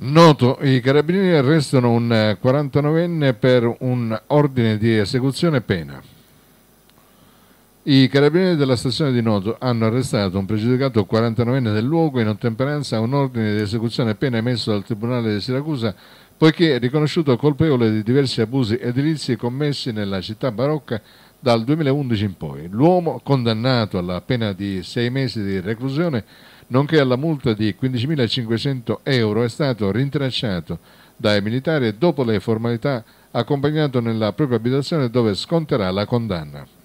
Noto, i carabinieri arrestano un 49enne eh, per un ordine di esecuzione pena. I carabinieri della stazione di Noto hanno arrestato un pregiudicato 49enne del luogo in ottemperanza a un ordine di esecuzione pena emesso dal Tribunale di Siracusa poiché è riconosciuto colpevole di diversi abusi edilizi commessi nella città barocca dal 2011 in poi. L'uomo condannato alla pena di sei mesi di reclusione nonché alla multa di 15.500 euro è stato rintracciato dai militari e dopo le formalità accompagnato nella propria abitazione dove sconterà la condanna.